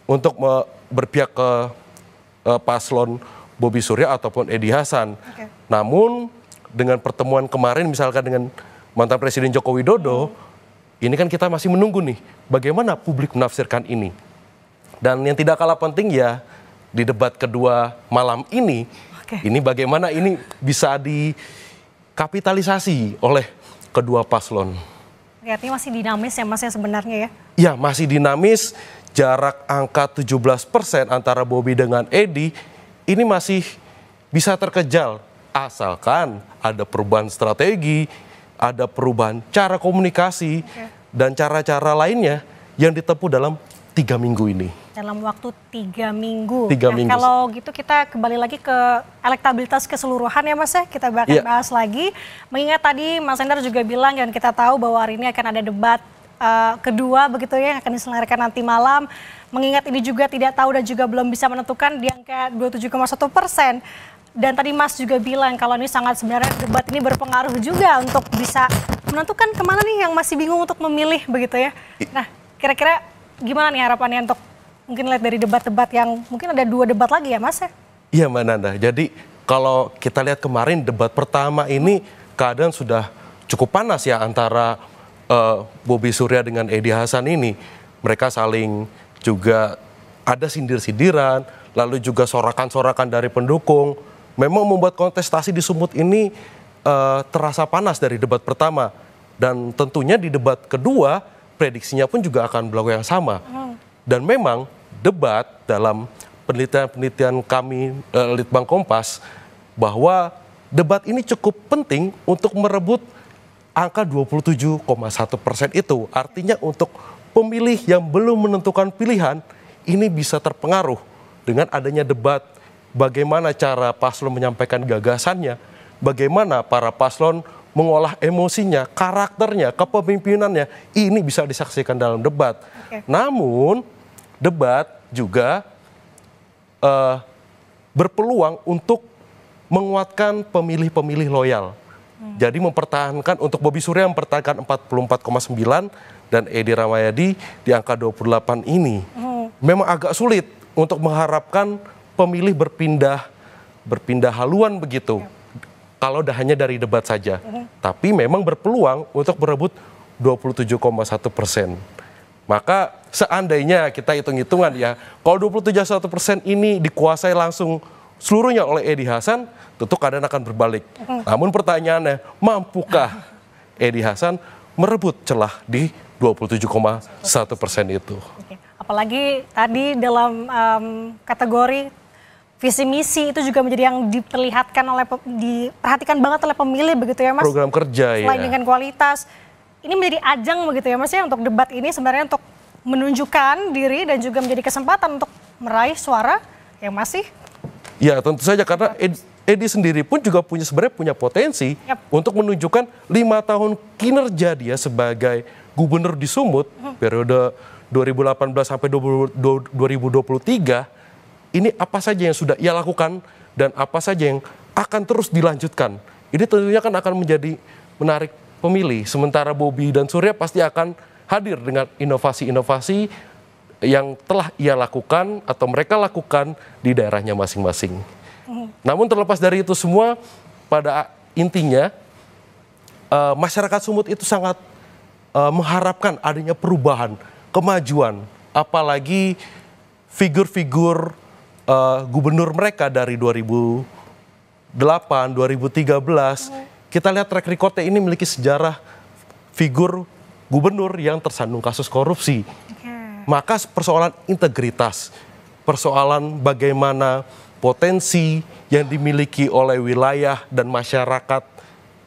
untuk berpihak ke uh, paslon Bobi Surya ataupun Edi Hasan. Okay. Namun dengan pertemuan kemarin misalkan dengan mantan Presiden Joko Widodo, hmm ini kan kita masih menunggu nih, bagaimana publik menafsirkan ini. Dan yang tidak kalah penting ya, di debat kedua malam ini, okay. ini bagaimana ini bisa dikapitalisasi oleh kedua paslon. Artinya masih dinamis ya mas ya sebenarnya ya? Ya masih dinamis, jarak angka 17 persen antara Bobby dengan Edi ini masih bisa terkejal asalkan ada perubahan strategi ada perubahan cara komunikasi okay. dan cara-cara lainnya yang ditempuh dalam tiga minggu ini. Dalam waktu tiga minggu. Tiga nah, minggu. Kalau gitu kita kembali lagi ke elektabilitas keseluruhan ya Mas ya, kita akan yeah. bahas lagi. Mengingat tadi Mas Endar juga bilang dan kita tahu bahwa hari ini akan ada debat uh, kedua begitu ya yang akan diselenggarakan nanti malam. Mengingat ini juga tidak tahu dan juga belum bisa menentukan di angka 27,1 persen dan tadi Mas juga bilang kalau ini sangat sebenarnya debat ini berpengaruh juga untuk bisa menentukan kemana nih yang masih bingung untuk memilih begitu ya. Nah, kira-kira gimana nih harapannya untuk mungkin lihat dari debat-debat yang mungkin ada dua debat lagi ya Mas ya? Iya Mbak Nanda, jadi kalau kita lihat kemarin debat pertama ini keadaan sudah cukup panas ya antara uh, Bobi Surya dengan Edi Hasan ini. Mereka saling juga ada sindir-sindiran, lalu juga sorakan-sorakan dari pendukung memang membuat kontestasi di Sumut ini uh, terasa panas dari debat pertama dan tentunya di debat kedua prediksinya pun juga akan berlaku yang sama. Hmm. Dan memang debat dalam penelitian-penelitian kami uh, Litbang Kompas bahwa debat ini cukup penting untuk merebut angka 27,1 persen itu. Artinya untuk pemilih yang belum menentukan pilihan ini bisa terpengaruh dengan adanya debat bagaimana cara paslon menyampaikan gagasannya, bagaimana para paslon mengolah emosinya, karakternya, kepemimpinannya, ini bisa disaksikan dalam debat. Okay. Namun debat juga uh, berpeluang untuk menguatkan pemilih-pemilih loyal. Hmm. Jadi mempertahankan untuk Bobi Surya mempertahankan 44,9 dan Edi Ramayadi di angka 28 ini. Hmm. Memang agak sulit untuk mengharapkan pemilih berpindah berpindah haluan begitu. Ya. Kalau hanya dari debat saja, uh ya. -huh. tapi memang berpeluang untuk berebut 27,1 persen. Maka seandainya kita hitung-hitungan ya, kalau 27,1 persen ini dikuasai langsung seluruhnya oleh Edi Hasan, tentu keadaan akan berbalik. Uh hmm. -huh. Namun pertanyaannya, mampukah Edi Hasan merebut celah di 27,1 persen itu? Apalagi tadi dalam um, kategori visi misi itu juga menjadi yang diperlihatkan oleh diperhatikan banget oleh pemilih begitu ya mas program kerja selain ya selain dengan kualitas ini menjadi ajang begitu ya mas ya untuk debat ini sebenarnya untuk menunjukkan diri dan juga menjadi kesempatan untuk meraih suara yang masih ya tentu saja karena Ed, Edi sendiri pun juga punya sebenarnya punya potensi yep. untuk menunjukkan lima tahun kinerja dia sebagai gubernur di Sumut hmm. periode 2018 sampai 2023 ini apa saja yang sudah ia lakukan dan apa saja yang akan terus dilanjutkan. Ini tentunya kan akan menjadi menarik pemilih. Sementara Bobi dan Surya pasti akan hadir dengan inovasi-inovasi yang telah ia lakukan atau mereka lakukan di daerahnya masing-masing. Namun terlepas dari itu semua, pada intinya uh, masyarakat Sumut itu sangat uh, mengharapkan adanya perubahan, kemajuan, apalagi figur-figur uh, gubernur mereka dari 2008, 2013. Kita lihat track recordnya ini memiliki sejarah figur gubernur yang tersandung kasus korupsi. Maka persoalan integritas, persoalan bagaimana potensi yang dimiliki oleh wilayah dan masyarakat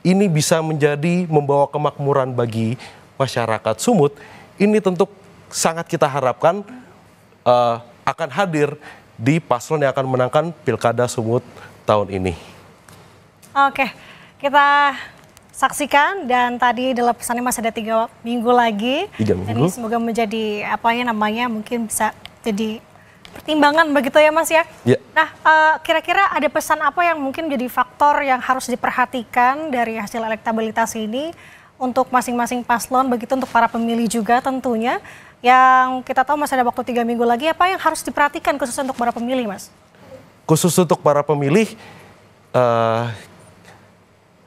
ini bisa menjadi membawa kemakmuran bagi masyarakat Sumut. Ini tentu sangat kita harapkan uh, akan hadir di paslon yang akan menangkan Pilkada Sumut tahun ini. Oke, kita saksikan dan tadi dalam pesannya masih ada tiga minggu lagi. Tiga minggu. Dan ini semoga menjadi apa ya namanya mungkin bisa jadi pertimbangan begitu ya Mas ya. ya. Nah eh, kira-kira ada pesan apa yang mungkin jadi faktor yang harus diperhatikan dari hasil elektabilitas ini untuk masing-masing paslon begitu untuk para pemilih juga tentunya yang kita tahu masih ada waktu tiga minggu lagi, apa yang harus diperhatikan khusus untuk para pemilih, Mas? Khusus untuk para pemilih, uh,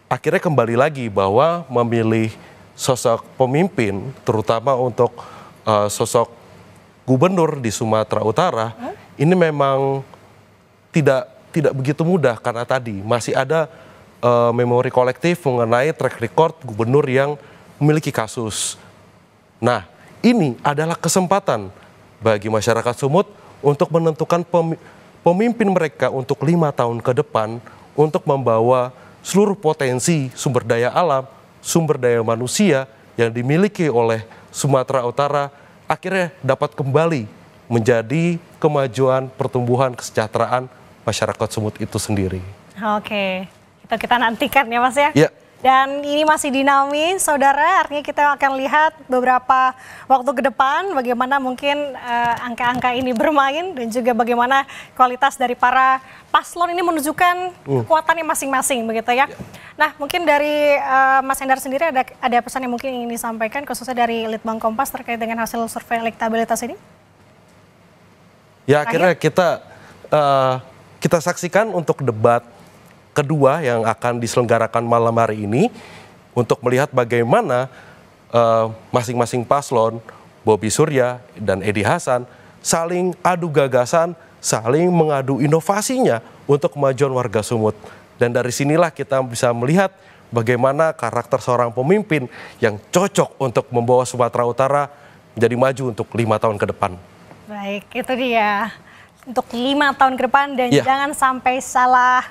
akhirnya kembali lagi bahwa memilih sosok pemimpin, terutama untuk uh, sosok gubernur di Sumatera Utara, hmm? ini memang tidak tidak begitu mudah karena tadi masih ada uh, memori kolektif mengenai track record gubernur yang memiliki kasus. Nah, ini adalah kesempatan bagi masyarakat Sumut untuk menentukan pemimpin mereka untuk lima tahun ke depan untuk membawa seluruh potensi sumber daya alam, sumber daya manusia yang dimiliki oleh Sumatera Utara akhirnya dapat kembali menjadi kemajuan pertumbuhan kesejahteraan masyarakat Sumut itu sendiri. Oke, itu kita nantikan ya Mas ya. Ya. Dan ini masih dinamis, saudara. Artinya kita akan lihat beberapa waktu ke depan bagaimana mungkin eh, angka-angka uh, ini bermain dan juga bagaimana kualitas dari para paslon ini menunjukkan uh. kekuatannya masing-masing, begitu ya. Nah, mungkin dari uh, Mas Endar sendiri ada ada pesan yang mungkin ingin disampaikan khususnya dari Litbang Kompas terkait dengan hasil survei elektabilitas ini? Ya, akhirnya kita uh, kita saksikan untuk debat kedua yang akan diselenggarakan malam hari ini untuk melihat bagaimana eh, masing-masing uh, paslon Bobi Surya dan Edi Hasan saling adu gagasan, saling mengadu inovasinya untuk kemajuan warga Sumut. Dan dari sinilah kita bisa melihat bagaimana karakter seorang pemimpin yang cocok untuk membawa Sumatera Utara menjadi maju untuk lima tahun ke depan. Baik, itu dia untuk lima tahun ke depan dan ya. jangan sampai salah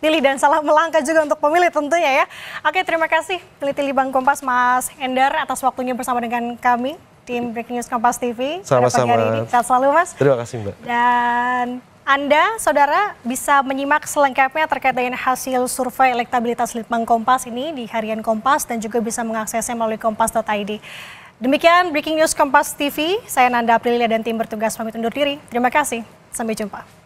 pilih dan salah melangkah juga untuk pemilih tentunya ya. Oke, terima kasih pilih-pilih Kompas Mas Endar atas waktunya bersama dengan kami tim Breaking News Kompas TV. Sama-sama. Sehat selalu Mas. Terima kasih Mbak. Dan anda, saudara, bisa menyimak selengkapnya terkait dengan hasil survei elektabilitas Litbang Kompas ini di harian Kompas dan juga bisa mengaksesnya melalui kompas.id. Demikian Breaking News Kompas TV, saya Nanda Aprilia dan tim bertugas pamit undur diri. Terima kasih, sampai jumpa.